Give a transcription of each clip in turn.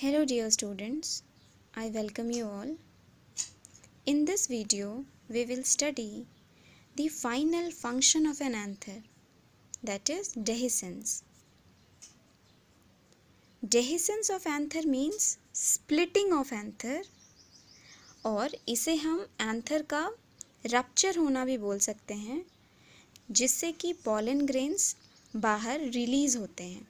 Hello dear students, I welcome you all. In this video, we will study the final function of an anther, that is dehiscence. Dehiscence of anther means splitting of anther और इसे हम anther का rupture होना भी बोल सकते हैं जिससे कि पॉलन ग्रेन्स बाहर रिलीज होते हैं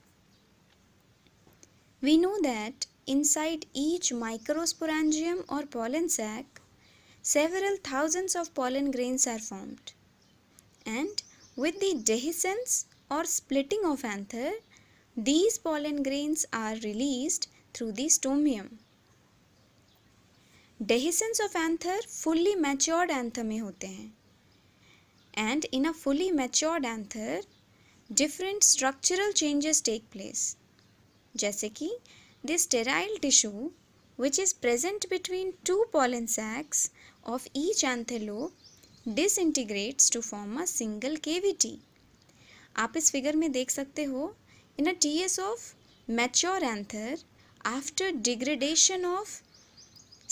we know that Inside each microsporangium or pollen sac, several thousands of pollen grains are formed. And with the dehiscence or splitting of anther, these pollen grains are released through the stomium. Dehiscence of anther fully matured anther mein hote hain. and in a fully matured anther different structural changes take place जैसे कि the sterile tissue, which is present between two pollen sacs of each anthelope, disintegrates to form a single cavity. aap is figure mein dekh sakte ho in a ts of mature anther after degradation of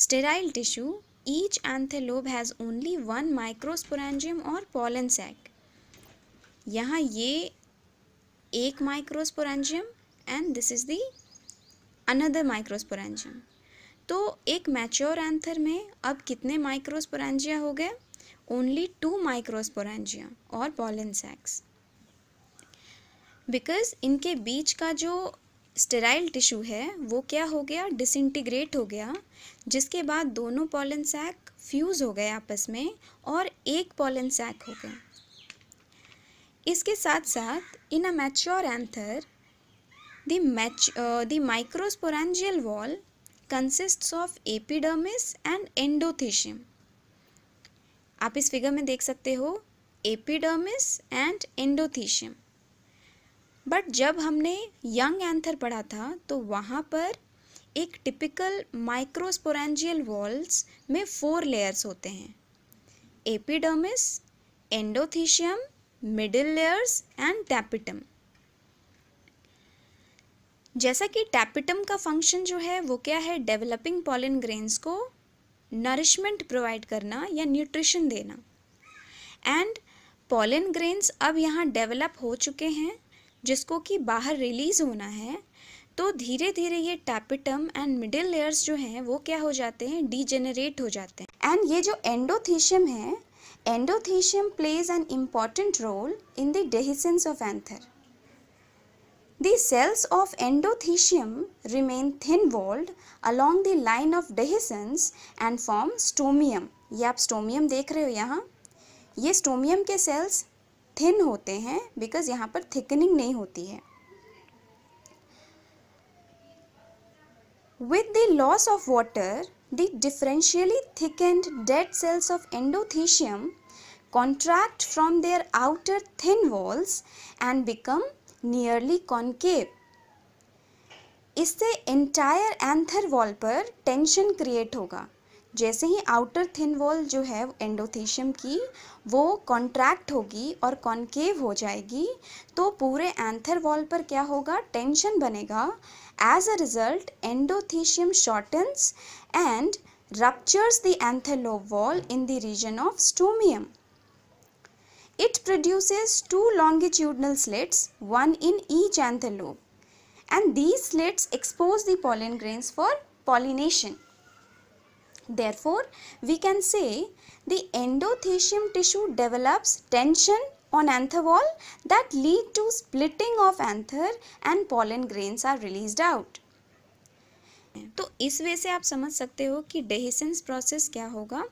sterile tissue, each anthelobe has only one microsporangium or pollen sac. yahan ye एक microsporangium and this is the another microsporangium तो एक mature anther में अब कितने microsporangia हो गए only two microsporangia और pollen sacs because इनके बीच का जो स्टेराइल टिश्यू है वो क्या हो गया डिसइंटीग्रेट हो गया जिसके बाद दोनों पॉलिन सैक फ्यूज़ हो गए आपस में और एक पॉलिन सैक हो गया इसके साथ साथ in a mature anther The, uh, the microsporangial wall consists of epidermis and endothecium. आप इस फिगर में देख सकते हो एपिडर्मिस एंड एंडोथीशियम बट जब हमने यंग एंथर पढ़ा था तो वहाँ पर एक टिपिकल माइक्रोस्पोरेंजियल वॉल्स में फोर लेयर्स होते हैं epidermis endothecium middle layers and tapetum जैसा कि टैपिटम का फंक्शन जो है वो क्या है डेवलपिंग पॉलिन ग्रेन्स को नरिशमेंट प्रोवाइड करना या न्यूट्रिशन देना एंड पॉलिन ग्रेन्स अब यहाँ डेवलप हो चुके हैं जिसको कि बाहर रिलीज़ होना है तो धीरे धीरे ये टैपिटम एंड मिडिल लेयर्स जो हैं वो क्या हो जाते हैं डीजेनरेट हो जाते हैं एंड ये जो एंडोथीशियम है endothecium plays an important role in the dehiscence of anther The cells of endothecium remain thin-walled along the line of dehiscence and form stomium. ये आप stomium देख रहे हो यहाँ ये stomium के cells thin होते हैं because यहाँ पर thickening नहीं होती है With the loss of water, the differentially thickened dead cells of endothecium contract from their outer thin walls and become nearly concave इससे एंटायर एंथर वॉल पर टेंशन क्रिएट होगा जैसे ही आउटर थिन वॉल जो है endothecium की वो contract होगी और कॉन्केव हो जाएगी तो पूरे एंथर वॉल पर क्या होगा टेंशन बनेगा as a result endothecium shortens and ruptures the anther lobe wall in the region of stomium It produces two longitudinal slits, one in each anther lobe. And these slits expose the pollen grains for pollination. Therefore, we can say the endothecium tissue develops tension on anther wall that lead to splitting of anther and pollen grains are released out. तो इस वे से आप समझ सकते हो कि dehiscence process क्या होगा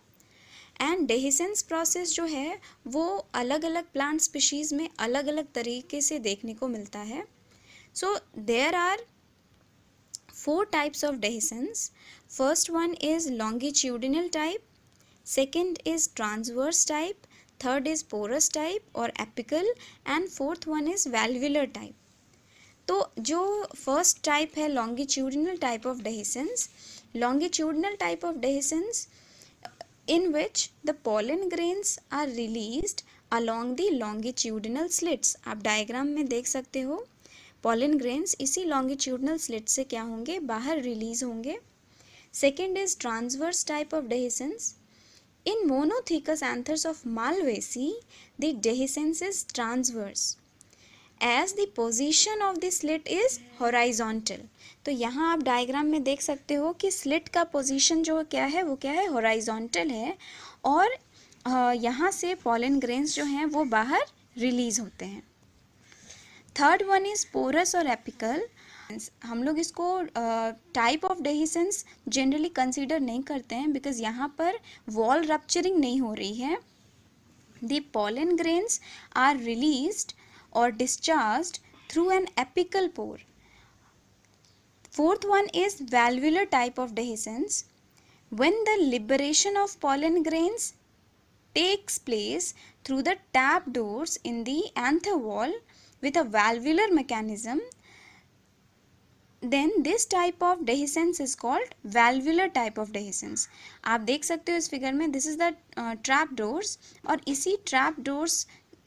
एंड डेहिसेंस प्रोसेस जो है वो अलग अलग प्लांट स्पीशीज में अलग अलग तरीके से देखने को मिलता है so there are four types of dehiscence first one is longitudinal type second is transverse type third is porous type और apical and fourth one is valvular type तो जो फर्स्ट टाइप है longitudinal type of dehiscence longitudinal type of dehiscence in which the pollen grains are released along the longitudinal slits. आप diagram में देख सकते हो pollen grains इसी longitudinal slit से क्या होंगे बाहर रिलीज होंगे second is transverse type of dehiscence in monothecous anthers of Malvaceae the dehiscence is transverse as the position of the slit is horizontal तो यहाँ आप डायग्राम में देख सकते हो कि स्लिट का पोजिशन जो क्या है वो क्या है हॉराइजोंटल है और यहाँ से पॉलन ग्रेन्स जो हैं वो बाहर रिलीज़ होते हैं थर्ड वन इज़ पोरस और एपिकल हम लोग इसको type of dehiscence generally consider नहीं करते हैं बिकॉज यहाँ पर वॉल रपच्चरिंग नहीं हो रही है pollen grains are released or discharged through an apical pore. Fourth one is valvular type of dehiscence. When the liberation of pollen grains takes place through the tap doors in the anther wall with a valvular mechanism, then this type of dehiscence is called valvular type of dehiscence aap dekh sakte ho is figure mein this is the uh, trap doors aur isi trap doors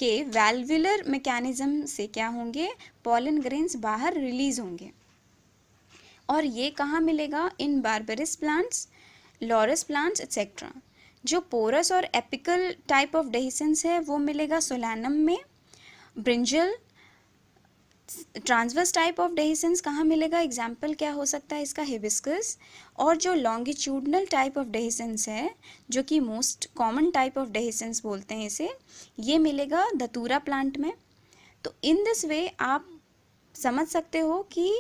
के वेलवुलर mechanism से क्या होंगे pollen grains बाहर release होंगे और ये कहाँ मिलेगा in Berberis plants Laurus plants etcetera जो पोरस और एपिकल टाइप ऑफ डेहिसेंस है वो मिलेगा सोलानम में brinjal transverse type of dehiscence कहाँ मिलेगा एग्जाम्पल क्या हो सकता है इसका हिबिस्कस और जो लॉन्गिट्यूडनल टाइप ऑफ डेहिसेंस है जो कि most common type of dehiscence बोलते हैं इसे ये मिलेगा धतूरा प्लांट में तो इन दिस वे आप समझ सकते हो कि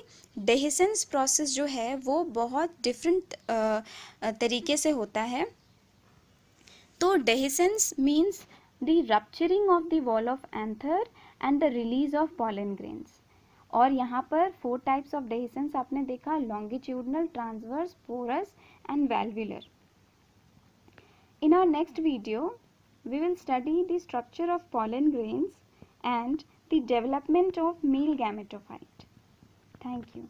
डेहिसेंस प्रोसेस जो है वो बहुत डिफरेंट तरीके से होता है तो dehiscence means the rupturing of the wall of anther and the release of pollen grains. और यहाँ पर फोर टाइप्स ऑफ डेहिसंस आपने देखा longitudinal transverse porous and valvular in our next video we will study the structure of pollen grains and the development of male gametophyte thank you